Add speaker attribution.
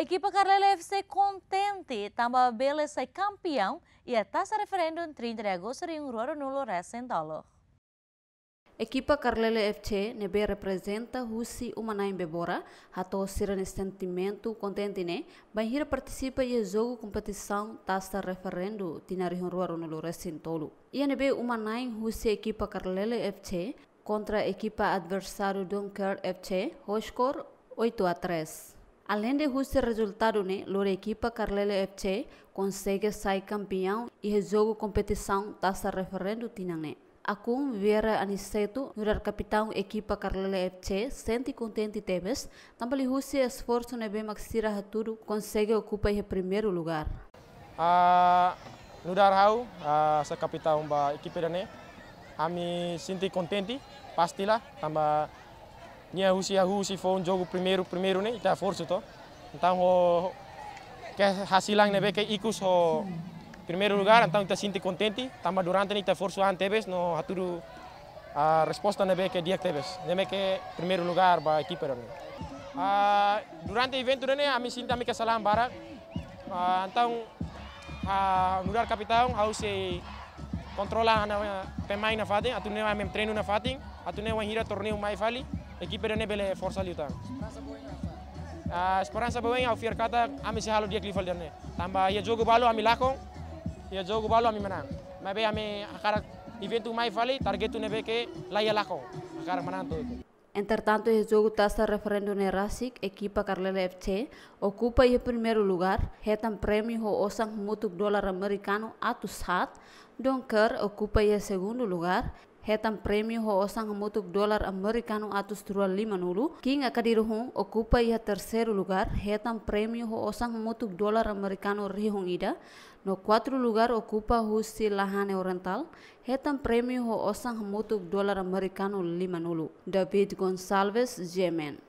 Speaker 1: Equipa Carlele FC contente, Tamba Bele sai campeão e a taça referendo 30 de agosto de um roro nulo dólar. Equipa Carlele FC nebe representa Rusi Umanaim Bebora, hato sirane sentimento contente né, banhira participa e jogo competição taça referendo tinari um roro nulo recentolo. E nebe Umanaim Rusi equipa Carlele FC contra equipa adversário Dunker FC, Roskor 8 a 3. Além de justo resultado, né, a equipa carlela FC consegue sair campeão e jogo competição taça referendo Tinanê. Acum viera aniceto nurar capitão equipa Carlele FC sente contente teves, também justo esforço nebe né, maxira haturu consegue ocupar o primeiro lugar.
Speaker 2: Uh, nurar hau uh, sa capitão da equipa a kami sinti contente, pastila tambah Minha Rússia, a Rússia foi um jogo primeiro, primeiro, né? Está forte, tá? Então, o que Hasilang, né? Que Icus, o primeiro lugar, então está sinto contenti tamba durante, né? Está forte em antes, no aturo a resposta, né? Que dia que teves. Que primeiro lugar para equipo equipe, né? Ah, durante el evento, né? A mim sinto, a que salam para. Ah, então, a mudar capitão, house controla a pemain na fatin, atu ne wa mem treino na fatin, atune ne em wa hira torneo mai fali. equipe de nebele forza liu tang ah, uh, esperanza bowen au fier kata ami si halu dia klifal derne tamba ia ya jogo balu ami lakong ia ya jogo balu ami menang mai be ami akara eventu mai fali targetu ne beke laya lakong akara menang tu
Speaker 1: Entretanto, el ya jogo tasa referendo ne Rasik, equipa Carlela FC, ocupa el primer lugar, hetan premio ho osang mutuk dolar americano a saat Donker ocupa el segundo lugar, hetam premi ho osang mutuk dolar Amerikanu atus dua lima nulu king akadiruhung okupa ocupa ia ya terceiro lugar hetam premi ho osang mutuk dolar Amerikanu rihong ida no kuatru lugar okupa husi lahane oriental hetam premi ho osang mutuk dolar Amerikanu lima nulu David Gonsalves, Jemen